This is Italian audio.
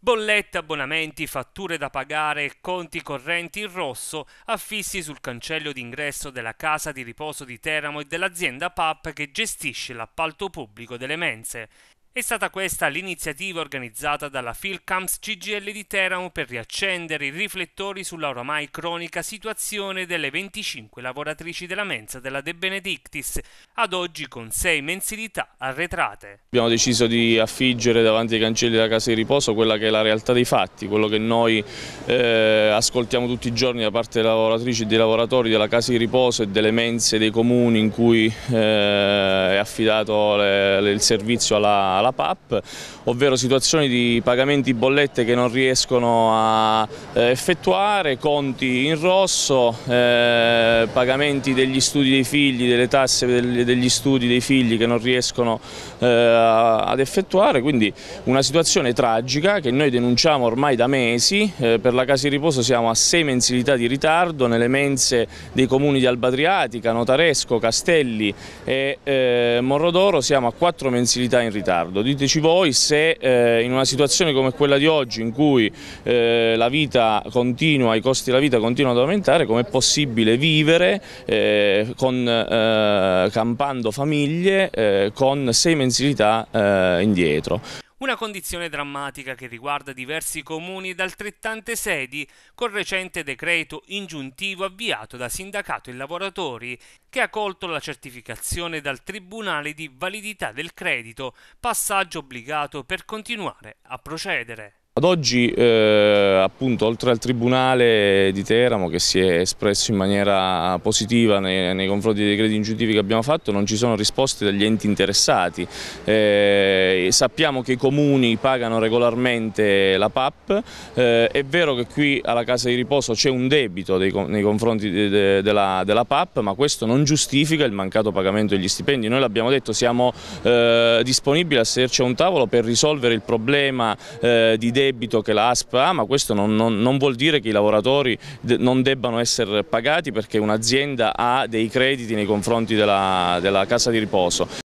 Bollette, abbonamenti, fatture da pagare, conti correnti in rosso affissi sul cancello d'ingresso della casa di riposo di Teramo e dell'azienda PAP che gestisce l'appalto pubblico delle mense. È stata questa l'iniziativa organizzata dalla Filcams CGL di Teramo per riaccendere i riflettori sulla oramai cronica situazione delle 25 lavoratrici della mensa della De Benedictis, ad oggi con sei mensilità arretrate. Abbiamo deciso di affiggere davanti ai cancelli della casa di riposo quella che è la realtà dei fatti, quello che noi eh, ascoltiamo tutti i giorni da parte delle lavoratrici e dei lavoratori della casa di riposo e delle mense dei comuni in cui eh, è affidato le, le, il servizio alla, alla la PAP, ovvero situazioni di pagamenti bollette che non riescono a eh, effettuare, conti in rosso, eh, pagamenti degli studi dei figli, delle tasse degli studi dei figli che non riescono eh, ad effettuare, quindi una situazione tragica che noi denunciamo ormai da mesi, eh, per la casa di riposo siamo a sei mensilità di ritardo nelle mense dei comuni di Albadriatica, Notaresco, Castelli e eh, Morrodoro siamo a quattro mensilità in ritardo riguardo. Diteci voi se eh, in una situazione come quella di oggi in cui eh, la vita continua, i costi della vita continuano ad aumentare, com'è possibile vivere eh, con, eh, campando famiglie eh, con sei mensilità eh, indietro. Una condizione drammatica che riguarda diversi comuni ed altrettante sedi, col recente decreto ingiuntivo avviato da Sindacato e Lavoratori, che ha colto la certificazione dal Tribunale di validità del credito, passaggio obbligato per continuare a procedere. Ad oggi eh, appunto oltre al Tribunale di Teramo che si è espresso in maniera positiva nei, nei confronti dei decreti ingiuntivi che abbiamo fatto non ci sono risposte dagli enti interessati. Eh, sappiamo che i comuni pagano regolarmente la PAP, eh, è vero che qui alla casa di riposo c'è un debito dei, nei confronti de, de, della, della, PAP ma questo non giustifica il mancato pagamento degli stipendi. Noi l'abbiamo detto siamo eh, disponibili a sederci a un tavolo per risolvere il problema eh, di debito debito che l'ASP ha, ah, ma questo non, non, non, vuol dire che i lavoratori non debbano essere pagati perché un'azienda ha dei crediti nei confronti della, della casa di riposo.